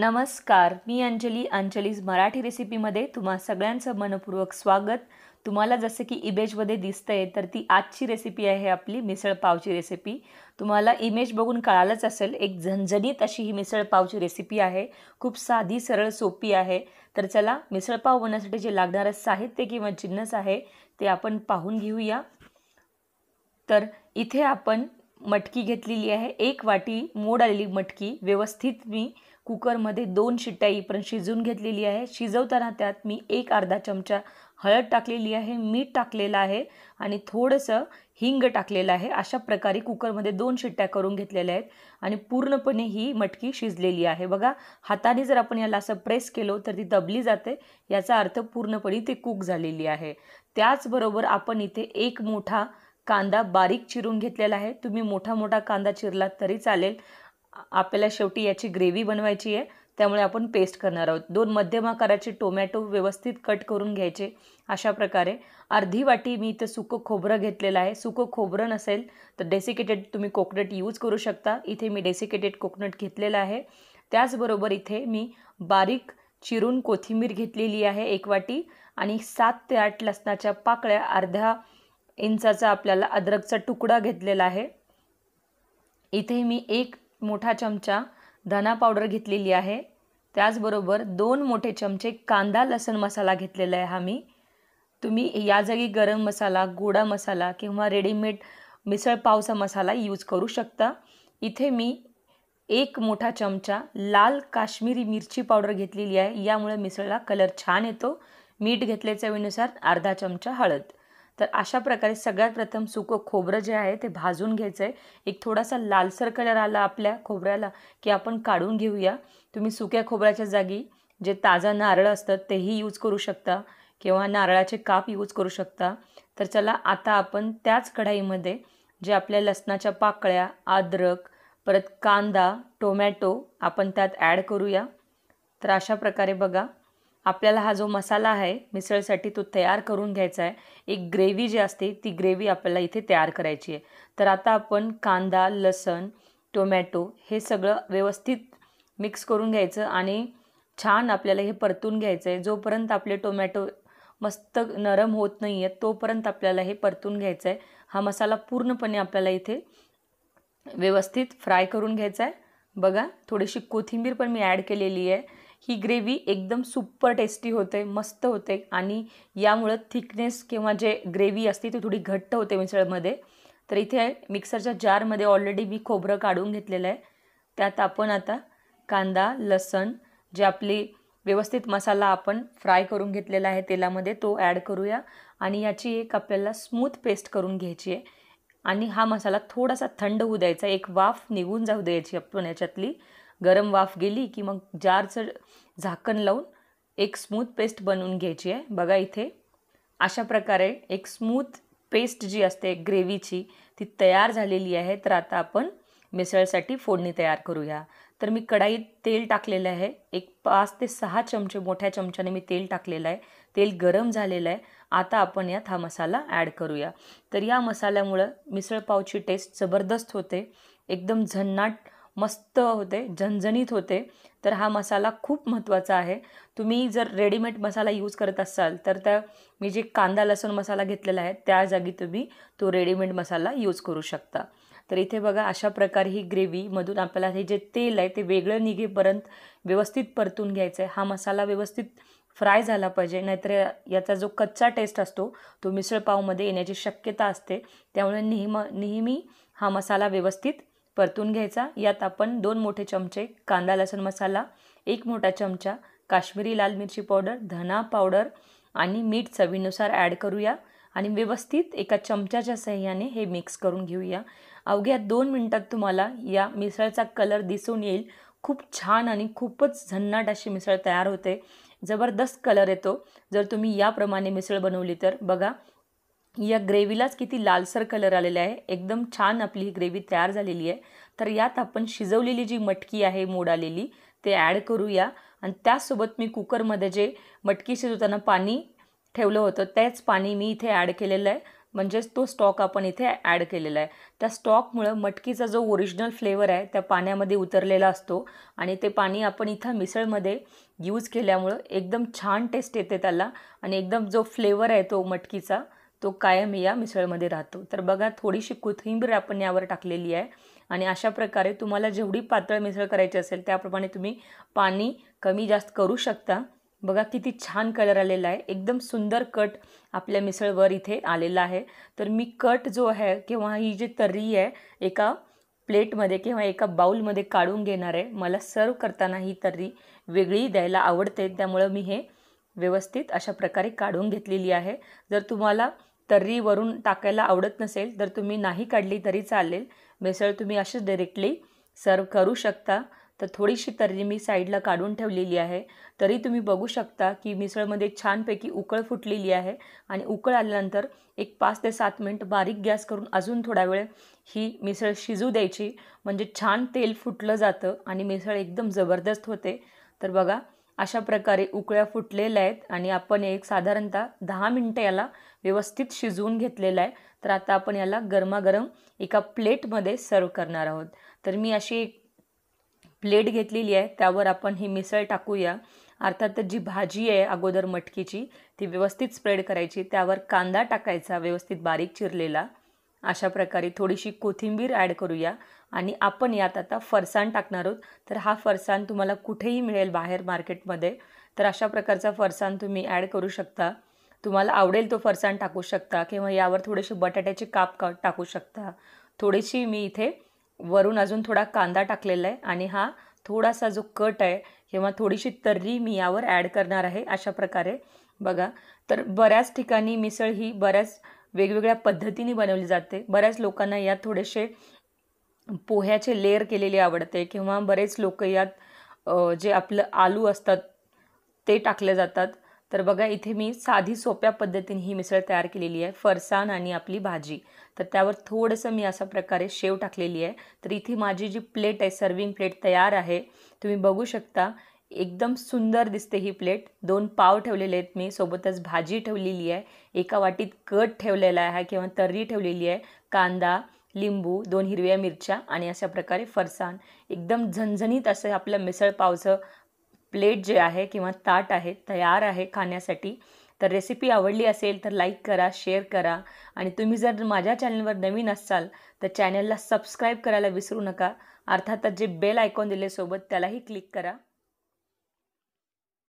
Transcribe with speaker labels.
Speaker 1: नमस्कार मी अंजली अंजलीज मराठी रेसिपीमध्ये तुम्हा सगळ्यांचं मनपूर्वक स्वागत तुम्हाला जसं की इमेजमध्ये दिसतंय तर ती आजची रेसिपी आहे आपली मिसळ पावची रेसिपी तुम्हाला इमेज बघून कळालंच असेल एक झणझणीत अशी ही मिसळ पावची रेसिपी आहे खूप साधी सरळ सोपी आहे तर चला मिसळपाव बनवण्यासाठी जे लागणारं साहित्य किंवा चिन्हस आहे ते आपण पाहून घेऊया तर इथे आपण मटकी घेतलेली आहे एक वाटी मोड आलेली मटकी व्यवस्थित मी कुकरमध्ये दोन शिट्ट्या पण शिजून घेतलेली आहे शिजवताना त्यात मी एक अर्धा चमचा हळद टाकलेली आहे मीठ टाकलेलं आहे आणि थोडंसं हिंग टाकलेलं आहे अशा प्रकारे कुकरमध्ये दोन शिट्ट्या करून घेतलेल्या आहेत आणि पूर्णपणे ही मटकी शिजलेली आहे बघा हाताने जर आपण याला असं प्रेस केलो तर ती दबली जाते याचा अर्थ पूर्णपणे ती कूक झालेली आहे त्याचबरोबर आपण इथे एक मोठा कांदा बारीक चिरून घेतलेला आहे तुम्ही मोठा मोठा कांदा चिरलात तरी चालेल आपल्याला शेवटी याची ग्रेव्ही बनवायची आहे त्यामुळे आपण पेस्ट करणार आहोत दोन मध्यम आकाराचे टोमॅटो व्यवस्थित कट करून घ्यायचे अशा प्रकारे अर्धी वाटी मी इथं सुकं खोबरं घेतलेलं आहे सुकं खोबरं नसेल तर डेसिकेटेड तुम्ही कोकनट यूज करू शकता इथे मी डेसिकेटेड कोकनट घेतलेलं आहे त्याचबरोबर इथे मी बारीक चिरून कोथिंबीर घेतलेली आहे एक वाटी आणि सात ते आठ लसणाच्या पाकळ्या अर्ध्या इंचाचा आपल्याला अद्रकचा तुकडा घेतलेला आहे इथे मी एक मोठा चमचा धना पावडर घेतलेली आहे त्याचबरोबर दोन मोठे चमचे कांदा लसण मसाला घेतलेला आहे हा मी तुम्ही या जागी गरम मसाला गोडा मसाला किंवा रेडीमेड मिसळ पावसा मसाला यूज करू शकता इथे मी एक मोठा चमचा लाल काश्मीरी मिरची पावडर घेतलेली आहे यामुळे मिसळला कलर छान येतो मीठ घेतल्याच्या वेळेनुसार अर्धा चमचा हळद तर अशा प्रकारे सगळ्यात प्रथम सुकं खोबरं जे आहे ते भाजून घ्यायचं आहे एक थोडासा लालसर कलर आला आपल्या खोबऱ्याला की आपण काढून घेऊया तुम्ही सुक्या खोबऱ्याच्या जागी जे ताजा नारळ असतात तेही यूज करू शकता किंवा नारळाचे काप यूज करू शकता तर चला आता आपण त्याच कढाईमध्ये जे आपल्या लसणाच्या पाकळ्या अद्रक परत कांदा टोमॅटो आपण त्यात ॲड करूया तर अशा प्रकारे बघा आपल्याला हा जो मसाला आहे मिसळसाठी तो तयार करून घ्यायचा आहे एक ग्रेव्ही जी असते ती ग्रेव्ही आपल्याला इथे तयार करायची आहे तर आता आपण कांदा लसण टोमॅटो हे सगळं व्यवस्थित मिक्स करून घ्यायचं आणि छान आपल्याला हे परतून घ्यायचं आहे जोपर्यंत आपले टोमॅटो मस्त नरम होत नाही आहेत तोपर्यंत आपल्याला हे परतून घ्यायचं आहे हा मसाला पूर्णपणे आपल्याला इथे व्यवस्थित फ्राय करून घ्यायचा आहे बघा थोडीशी कोथिंबीर पण मी ॲड केलेली आहे ही ग्रेव्ही एकदम सुपर टेस्टी होते मस्त होते आणि यामुळं थिकनेस किंवा जे ग्रेव्ही असते ती थोडी घट्ट होते मिसळमध्ये तर इथे मिक्सरच्या जारमध्ये ऑलरेडी मी खोबरं काढून घेतलेलं आहे त्यात आपण आता कांदा लसण जे आपली व्यवस्थित मसाला आपण फ्राय करून घेतलेला आहे तेलामध्ये तो ॲड करूया आणि याची एक आपल्याला स्मूथ पेस्ट करून घ्यायची आहे आणि हा मसाला थोडासा थंड होऊ द्यायचा एक वाफ निघून जाऊ द्यायची आपण याच्यातली गरम वाफ गेली की मग जारचं झाकण लावून एक स्मूथ पेस्ट बनवून घ्यायची आहे बघा इथे अशा प्रकारे एक स्मूथ पेस्ट जी असते ग्रेव्हीची ती तयार झालेली आहे तर आता आपण मिसळसाठी फोडणी तयार करूया तर मी कढाईत तेल टाकलेलं आहे एक पाच ते सहा चमचे मोठ्या चमच्याने मी तेल टाकलेलं आहे तेल गरम झालेलं आहे आता आपण यात हा मसाला ॲड करूया तर या मसाल्यामुळं मिसळपावची टेस्ट जबरदस्त होते एकदम झन्नाट मस्त होते झणझणीत होते तर हा मसाला खूप महत्त्वाचा आहे तुम्ही जर रेडीमेड मसाला यूज करत असाल तर त्या मी जे कांदा लसूण मसाला घेतलेला आहे त्या जागी तुम्ही तो रेडीमेड मसाला यूज करू शकता तर इथे बघा अशा प्रकारे ही ग्रेव्हीमधून आपल्याला हे जे तेल आहे ते वेगळं निघेपर्यंत व्यवस्थित परतून घ्यायचं आहे हा मसाला व्यवस्थित फ्राय झाला पाहिजे नाहीतर याचा जो कच्चा टेस्ट असतो तो मिसळपावमध्ये येण्याची शक्यता असते त्यामुळे नेहमी नेहमी हा मसाला व्यवस्थित परतून घ्यायचा यात आपण दोन मोठे चमचे कांदा लसण मसाला एक मोठा चमचा काश्मीरी लाल मिरची पावडर धना पावडर आणि मीठ चवीनुसार ॲड करूया आणि व्यवस्थित एका चमच्याच्या सहाय्याने हे मिक्स करून घेऊया अवघ्या दोन मिनटात तुम्हाला या मिसळचा कलर दिसून येईल खूप छान आणि खूपच झन्नाट अशी मिसळ तयार होते जबरदस्त कलर येतो जर तुम्ही याप्रमाणे मिसळ बनवली तर बघा या ग्रेव्हीलाच किती लालसर कलर आलेला आहे एकदम छान आपली ही ग्रेव्ही तयार झालेली आहे तर यात आपण शिजवलेली जी मटकी आहे मोड आलेली ते ॲड करूया आणि त्याचसोबत मी कुकरमध्ये जे मटकी शिजवताना पाणी ठेवलं होतं तेच पाणी मी इथे ॲड केलेलं आहे म्हणजेच तो स्टॉक आपण इथे ॲड केलेला आहे त्या स्टॉकमुळं मटकीचा जो ओरिजिनल फ्लेवर आहे त्या पाण्यामध्ये उतरलेला असतो आणि ते पाणी आपण इथं मिसळमध्ये यूज केल्यामुळं एकदम छान टेस्ट येते त्याला आणि एकदम जो फ्लेवर आहे तो मटकीचा तो कायम या मिसळमध्ये राहतो तर बघा थोडीशी कोथिंबीर आपण यावर टाकलेली आहे आणि अशा प्रकारे तुम्हाला जेवढी पातळ मिसळ करायची असेल त्याप्रमाणे तुम्ही पाणी कमी जास्त करू शकता बघा किती छान कलर आलेला आहे एकदम सुंदर कट आपल्या मिसळवर इथे आलेला आहे तर मी कट जो आहे किंवा ही जी तर्री आहे एका प्लेटमध्ये किंवा एका बाऊलमध्ये काढून घेणार आहे मला सर्व करताना ही तर्री वेगळी द्यायला आवडते त्यामुळं मी हे व्यवस्थित अशा प्रकारे काढून घेतलेली आहे जर तुम्हाला तर्री वरून टाकायला आवडत नसेल तर तुम्ही नाही काढली तरी चालेल मिसळ तुम्ही अशीच डिरेक्टली सर्व करू शकता तर थोडीशी तर्री मी साईडला काढून ठेवलेली आहे तरी तुम्ही बघू शकता की मिसळमध्ये छानपैकी उकळ फुटलेली आहे आणि उकळ आल्यानंतर एक पाच ते सात मिनिट बारीक गॅस करून अजून थोडा वेळ ही मिसळ शिजू द्यायची म्हणजे छान तेल फुटलं जातं आणि मिसळ एकदम जबरदस्त होते तर बघा अशा प्रकारे उकळ्या फुटलेल्या आहेत आणि आपण एक साधारणतः दहा मिनटं याला व्यवस्थित शिजवून घेतलेलं आहे तर आता आपण याला गरमागरम एका प्लेटमध्ये सर्व करणार आहोत तर मी अशी एक प्लेट घेतलेली आहे त्यावर आपण ही मिसळ टाकूया अर्थात जी भाजी आहे अगोदर मटकीची ती व्यवस्थित स्प्रेड करायची त्यावर कांदा टाकायचा व्यवस्थित बारीक चिरलेला अशा प्रकारे थोडीशी कोथिंबीर ॲड करूया आणि आपण यात आता फरसाण टाकणार आहोत तर हा फरसाण तुम्हाला कुठेही मिळेल बाहेर मार्केटमध्ये तर अशा प्रकारचा फरसाण तुम्ही ॲड करू शकता तुम्हाला आवडेल तो फरसाण टाकू शकता किंवा यावर थोडेसे बटाट्याचे काप का टाकू शकता थोडीशी मी इथे वरून अजून थोडा कांदा टाकलेला आहे आणि हा थोडासा जो कट आहे किंवा थोडीशी तर्री मी यावर ॲड करणार आहे अशा प्रकारे बघा तर बऱ्याच ठिकाणी मिसळ ही बऱ्याच वेगवेगळ्या पद्धतीने बनवली जाते बऱ्याच लोकांना यात थोडेसे पोह्याचे लेअर केलेले आवडते किंवा बरेच लोक यात जे आपलं आलू असतात ते टाकले जातात तर बघा इथे मी साधी सोप्या पद्धतीने ही मिसळ तयार केलेली आहे फरसाण आणि आपली भाजी तर त्यावर थोडंसं मी अशा प्रकारे शेव टाकलेली आहे तर इथे माझी जी प्लेट आहे सर्विंग प्लेट तयार आहे तुम्ही बघू शकता एकदम सुंदर दिसते ही प्लेट दोन पाव ठेवलेले आहेत मी सोबतच भाजी ठेवलेली आहे एका वाटीत कट ठेवलेला आहे किंवा तर्री ठेवलेली आहे कांदा लिंबू दोन हिरव्या मिरच्या आणि अशा प्रकारे फरसाण एकदम झणझणीत असं आपलं मिसळ पावचं प्लेट जे आहे किंवा ताट आहे तयार आहे खाण्यासाठी तर रेसिपी आवडली असेल तर लाईक करा शेअर करा आणि तुम्ही जर माझ्या चॅनलवर नवीन असाल तर चॅनलला सबस्क्राईब करायला विसरू नका अर्थातच जे बेल आयकॉन दिले सोबत त्यालाही क्लिक करा